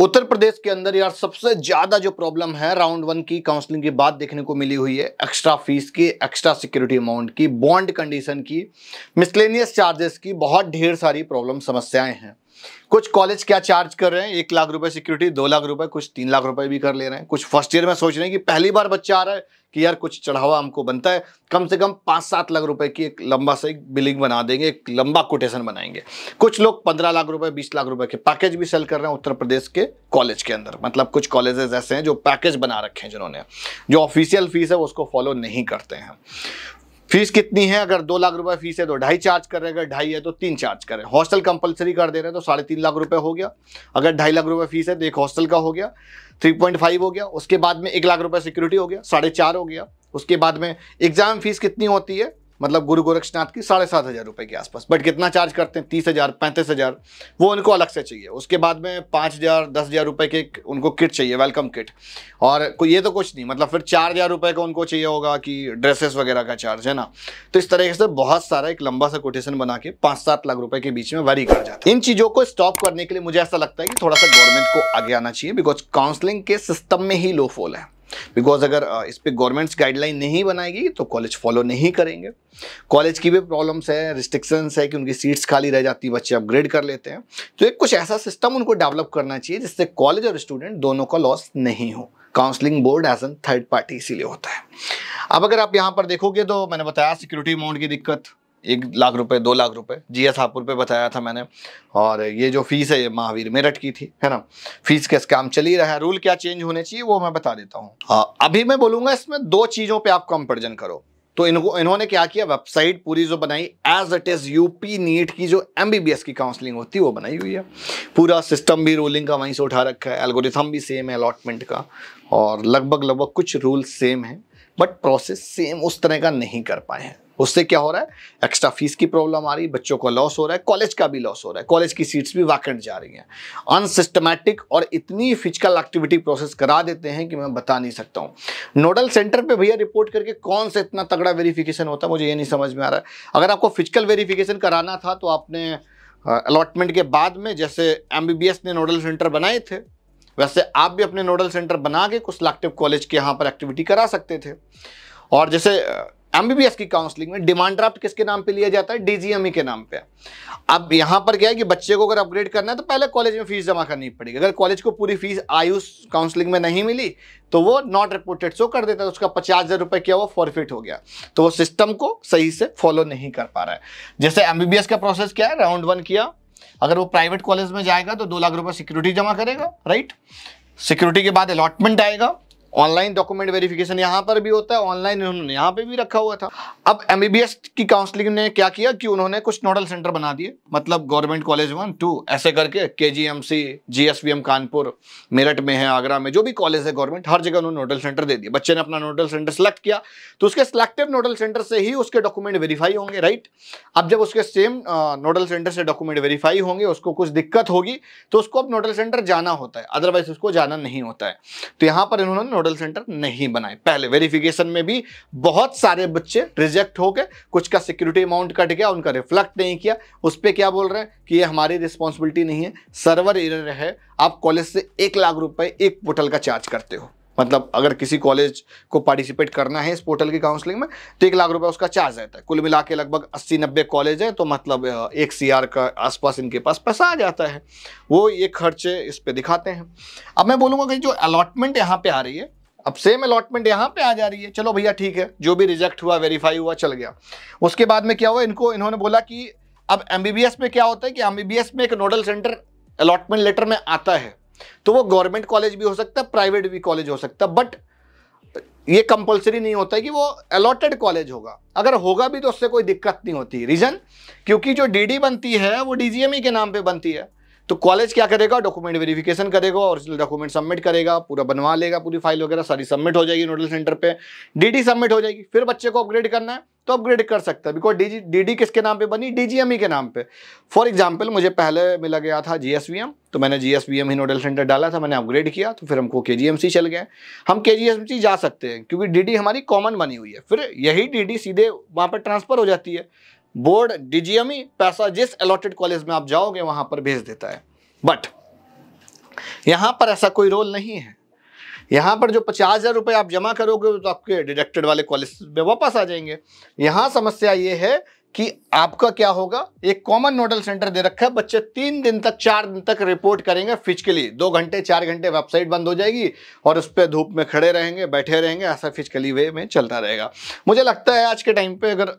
उत्तर प्रदेश के अंदर यार सबसे ज़्यादा जो प्रॉब्लम है राउंड वन की काउंसलिंग के बाद देखने को मिली हुई है एक्स्ट्रा फीस की एक्स्ट्रा सिक्योरिटी अमाउंट की बॉन्ड कंडीशन की मिसलेनियस चार्जेस की बहुत ढेर सारी प्रॉब्लम समस्याएं हैं कुछ कॉलेज क्या चार्ज कर रहे हैं एक लाख रुपए सिक्योरिटी दो लाख रुपए कुछ तीन लाख रुपए भी कर ले रहे हैं कुछ फर्स्ट ईयर में सोच रहे हैं कि पहली बार बच्चा आ रहा है कि यार कुछ चढ़ावा हमको बनता है कम से कम पाँच सात लाख रुपए की एक लंबा सा एक बिलिंग बना देंगे एक लंबा कोटेशन बनाएंगे कुछ लोग पंद्रह लाख रुपए बीस लाख रुपए के पैकेज भी सेल कर रहे हैं उत्तर प्रदेश के कॉलेज के अंदर मतलब कुछ कॉलेजेस ऐसे हैं जो पैकेज बना रखे हैं जिन्होंने जो ऑफिशियल फीस है उसको फॉलो नहीं करते हैं फीस कितनी है अगर दो लाख रुपए फीस है तो ढाई चार्ज कर रहे अगर ढाई है तो तीन चार्ज करें हॉस्टल कंपलसरी कर दे रहे हैं तो साढ़े तीन लाख रुपए हो गया अगर ढाई लाख रुपए फीस है तो एक हॉस्टल का हो गया थ्री पॉइंट फाइव हो गया उसके बाद में एक लाख रुपए सिक्योरिटी हो गया साढ़े चार हो गया उसके बाद में एग्जाम फीस कितनी होती है मतलब गुरु गोरक्षनाथ की साढ़े सात हज़ार रुपये के आसपास बट कितना चार्ज करते हैं तीस हज़ार पैंतीस हज़ार वो उनको अलग से चाहिए उसके बाद में पाँच हज़ार दस हज़ार रुपये के उनको किट चाहिए वेलकम किट और कोई ये तो कुछ नहीं मतलब फिर चार हज़ार रुपये का उनको चाहिए होगा कि ड्रेसेस वगैरह का चार्ज है ना तो इस तरीके से बहुत सारा एक लंबा सा कोटेशन बना के पाँच सात लाख रुपये के बीच में वरी कर जाता है इन चीज़ों को स्टॉप करने के लिए मुझे ऐसा लगता है कि थोड़ा सा गवर्नमेंट को आगे आना चाहिए बिकॉज काउंसलिंग के सिस्टम में ही लो फॉल है बिकॉज अगर इस पर गवर्नमेंट्स गाइडलाइन नहीं बनाएगी तो कॉलेज फॉलो नहीं करेंगे कॉलेज की भी प्रॉब्लम्स है रिस्ट्रिक्शंस है कि उनकी सीट्स खाली रह जाती बच्चे अपग्रेड कर लेते हैं तो एक कुछ ऐसा सिस्टम उनको डेवलप करना चाहिए जिससे कॉलेज और स्टूडेंट दोनों का लॉस नहीं हो counselling board as an third party इसीलिए होता है अब अगर आप यहाँ पर देखोगे तो मैंने बताया सिक्योरिटी अमाउंट की दिक्कत एक लाख रुपए दो लाख रुपए एस हापुर पे बताया था मैंने और ये जो फीस है ये महावीर मेरठ की थी है ना फीस का स्कैम चल ही रहा है रूल क्या चेंज होने चाहिए वो मैं बता देता हूँ हाँ, अभी मैं बोलूंगा इसमें दो चीज़ों पर आप कंपेरिजन करो तो इनको इन्होंने क्या किया वेबसाइट पूरी जो बनाई as it is UP NEET की जो एम की काउंसलिंग होती है वो बनाई हुई है पूरा सिस्टम भी रूलिंग का वहीं से उठा रखा है एल्गोरिथम भी सेम है अलॉटमेंट का और लगभग लगभग कुछ रूल सेम है बट प्रोसेस सेम उस तरह का नहीं कर पाए हैं उससे क्या हो रहा है एक्स्ट्रा फीस की प्रॉब्लम आ रही है बच्चों का लॉस हो रहा है कॉलेज का भी लॉस हो रहा है कॉलेज की सीट्स भी वाकंट जा रही हैं अनसिस्टमैटिक और इतनी फिजिकल एक्टिविटी प्रोसेस करा देते हैं कि मैं बता नहीं सकता हूँ नोडल सेंटर पे भैया रिपोर्ट करके कौन सा इतना तगड़ा वेरीफिकेशन होता है मुझे ये नहीं समझ में आ रहा है अगर आपको फिजिकल वेरीफिकेशन कराना था तो आपने अलॉटमेंट के बाद में जैसे एम ने नोडल सेंटर बनाए थे वैसे आप भी अपने नोडल सेंटर बना के कुछ लाक्टिव कॉलेज के यहाँ पर एक्टिविटी करा सकते थे और जैसे एमबीबीएस की काउंसलिंग में डिमांड ड्राफ्ट किसके नाम पे लिया जाता है डीजीएमई e के नाम पे अब यहां पर क्या है कि बच्चे को अगर अपग्रेड करना है तो पहले कॉलेज में फीस जमा करनी पड़ेगी अगर कॉलेज को पूरी फीस आयुष काउंसलिंग में नहीं मिली तो वो नॉट रिपोर्टेड सो कर देता है उसका पचास हज़ार रुपए क्या वो फॉरफिट हो गया तो वो सिस्टम को सही से फॉलो नहीं कर पा रहा है जैसे एमबीबीएस का प्रोसेस क्या है राउंड वन किया अगर वो प्राइवेट कॉलेज में जाएगा तो दो लाख रुपए सिक्योरिटी जमा करेगा राइट सिक्योरिटी के बाद अलॉटमेंट आएगा ऑनलाइन डॉक्यूमेंट वेरिफिकेशन यहाँ पर भी होता है ऑनलाइन उन्होंने यहाँ पे भी रखा हुआ था अब एम की काउंसलिंग ने क्या किया कि उन्होंने कुछ नोडल सेंटर बना दिए मतलब गवर्नमेंट कॉलेज वन टू ऐसे करके K G M C G S V M Kanpur Meerut में है आगरा में जो भी कॉलेज है गवर्नमेंट हर जगह उन्होंने नोडल सेंटर दे दिए बच्चे ने अपना नोडल सेंटर सेलेक्ट किया तो उसके सिलेक्टिव नोडल सेंटर से ही उसके डॉक्यूमेंट वेरीफाई होंगे राइट अब जब उसके सेम नोडल सेंटर से डॉक्यूमेंट वेरीफाई होंगे उसको कुछ दिक्कत होगी तो उसको अब नोडल सेंटर जाना होता है अदरवाइज उसको जाना नहीं होता है तो यहाँ पर इन्होंने मॉडल सेंटर नहीं बनाए पहले वेरिफिकेशन में भी बहुत सारे बच्चे रिजेक्ट हो गए कुछ का सिक्योरिटी अमाउंट कट गया उनका रिफ्लेक्ट नहीं किया उस पर क्या बोल रहे हैं कि ये हमारी रिस्पॉन्सिबिलिटी नहीं है सर्वर एरर है आप कॉलेज से एक लाख रुपए एक पोर्टल का चार्ज करते हो मतलब अगर किसी कॉलेज को पार्टिसिपेट करना है इस पोर्टल की काउंसलिंग में तो एक लाख रुपये उसका चार्ज रहता है कुल मिला के लगभग अस्सी नब्बे कॉलेज है तो मतलब एक सी आर का आसपास इनके पास पैसा आ जाता है वो ये खर्चे इस पर दिखाते हैं अब मैं बोलूँगा कि जो अलॉटमेंट यहाँ पर आ रही है अब सेम अलॉटमेंट यहाँ पे आ जा रही है चलो भैया ठीक है जो भी रिजेक्ट हुआ वेरीफाई हुआ चल गया उसके बाद में क्या हुआ इनको इन्होंने बोला कि अब एम में क्या होता है कि एम में एक नोडल सेंटर अलॉटमेंट लेटर में आता है तो वो गवर्नमेंट कॉलेज भी हो सकता है प्राइवेट भी कॉलेज हो सकता है बट ये कंपलसरी नहीं होता है कि वो अलॉटेड कॉलेज होगा अगर होगा भी तो उससे कोई दिक्कत नहीं होती रीज़न क्योंकि जो डीडी बनती है वो डीजीएमई e के नाम पे बनती है तो कॉलेज क्या करेगा डॉक्यूमेंट वेरिफिकेशन करेगा ओरिजिनल डॉक्यूमेंट सबमिट करेगा पूरा बनवा लेगा पूरी फाइल वगैरह सारी सबमिट हो जाएगी नोडल सेंटर पे डीडी सबमिट हो जाएगी फिर बच्चे को अपग्रेड करना है तो अपग्रेड कर सकता है बिकॉज डी डीडी किसके नाम पे बनी डीजीएमई e के नाम पे फॉर एग्जांपल मुझे पहले मिला गया था जीएसवीएम तो मैंने जीएसवीएम ही नोडल सेंटर डाला था मैंने अपग्रेड किया तो फिर हमको केजीएमसी चल गए हम केजीएमसी जा सकते हैं क्योंकि डीडी हमारी कॉमन बनी हुई है फिर यही डी सीधे वहाँ पर ट्रांसफ़र हो जाती है बोर्ड डी e, पैसा जिस अलॉटेड कॉलेज में आप जाओगे वहाँ पर भेज देता है बट यहाँ पर ऐसा कोई रोल नहीं है यहाँ पर जो पचास हज़ार रुपये आप जमा करोगे तो आपके डिडक्टेड वाले कॉलेज में वापस आ जाएंगे यहाँ समस्या ये है कि आपका क्या होगा एक कॉमन नोडल सेंटर दे रखा है बच्चे तीन दिन तक चार दिन तक रिपोर्ट करेंगे फिजिकली दो घंटे चार घंटे वेबसाइट बंद हो जाएगी और उस पर धूप में खड़े रहेंगे बैठे रहेंगे ऐसा फिजिकली वे में चलता रहेगा मुझे लगता है आज के टाइम पे अगर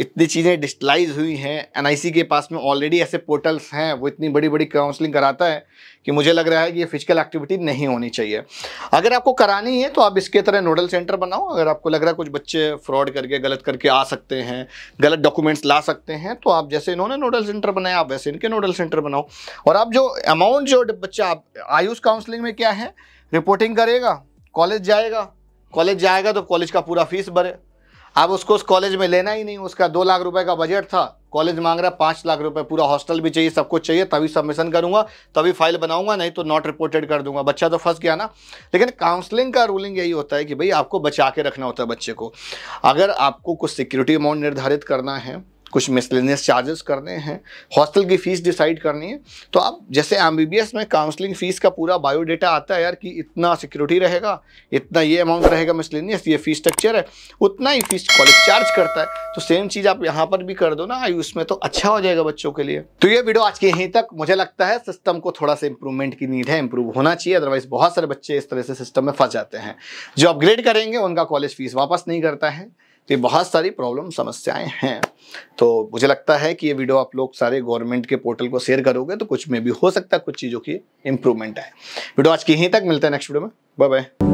इतनी चीज़ें डिजिटलाइज हुई हैं एनआईसी के पास में ऑलरेडी ऐसे पोर्टल्स हैं वो इतनी बड़ी बड़ी काउंसलिंग कराता है कि मुझे लग रहा है कि ये फिजिकल एक्टिविटी नहीं होनी चाहिए अगर आपको करानी है तो आप इसके तरह नोडल सेंटर बनाओ अगर आपको लग रहा है कुछ बच्चे फ्रॉड करके गलत करके आ सकते हैं गलत डॉक्यूमेंट्स ला सकते हैं तो आप जैसे इन्होंने नोडल सेंटर बनाया आप वैसे इनके नोडल सेंटर बनाओ और आप जो अमाउंट जो बच्चा आप आयुष काउंसलिंग में क्या है रिपोर्टिंग करेगा कॉलेज जाएगा कॉलेज जाएगा तो कॉलेज का पूरा फीस भरे अब उसको उस कॉलेज में लेना ही नहीं उसका दो लाख रुपए का बजट था कॉलेज मांग रहा है पाँच लाख रुपए पूरा हॉस्टल भी चाहिए सब कुछ चाहिए तभी सबमिशन करूंगा तभी फाइल बनाऊंगा नहीं तो नॉट रिपोर्टेड कर दूंगा बच्चा तो फंस गया ना लेकिन काउंसलिंग का रूलिंग यही होता है कि भाई आपको बचा के रखना होता है बच्चे को अगर आपको कुछ सिक्योरिटी अमाउंट निर्धारित करना है कुछ मिसलिनियस चार्जेस करने हैं हॉस्टल की फ़ीस डिसाइड करनी है तो आप जैसे एम में काउंसलिंग फ़ीस का पूरा बायोडेटा आता है यार कि इतना सिक्योरिटी रहेगा इतना ये अमाउंट रहेगा मिसलिनियस ये फ़ीस स्ट्रक्चर है उतना ही फ़ीस कॉलेज चार्ज करता है तो सेम चीज़ आप यहाँ पर भी कर दो ना उसमें तो अच्छा हो जाएगा बच्चों के लिए तो ये वीडियो आज के यहीं तक मुझे लगता है सिस्टम को थोड़ा सा इंप्रूवमेंट की नीड है इंप्रूव होना चाहिए अदरवाइज बहुत सारे बच्चे इस तरह से सिस्टम में फंस जाते हैं जो अपग्रेड करेंगे उनका कॉलेज फीस वापस नहीं करता है तो बहुत सारी प्रॉब्लम समस्याएं हैं तो मुझे लगता है कि ये वीडियो आप लोग सारे गवर्नमेंट के पोर्टल को शेयर करोगे तो कुछ में भी हो सकता है कुछ चीज़ों की इंप्रूवमेंट आए वीडियो आज की यहीं तक मिलता है नेक्स्ट वीडियो में बाय बाय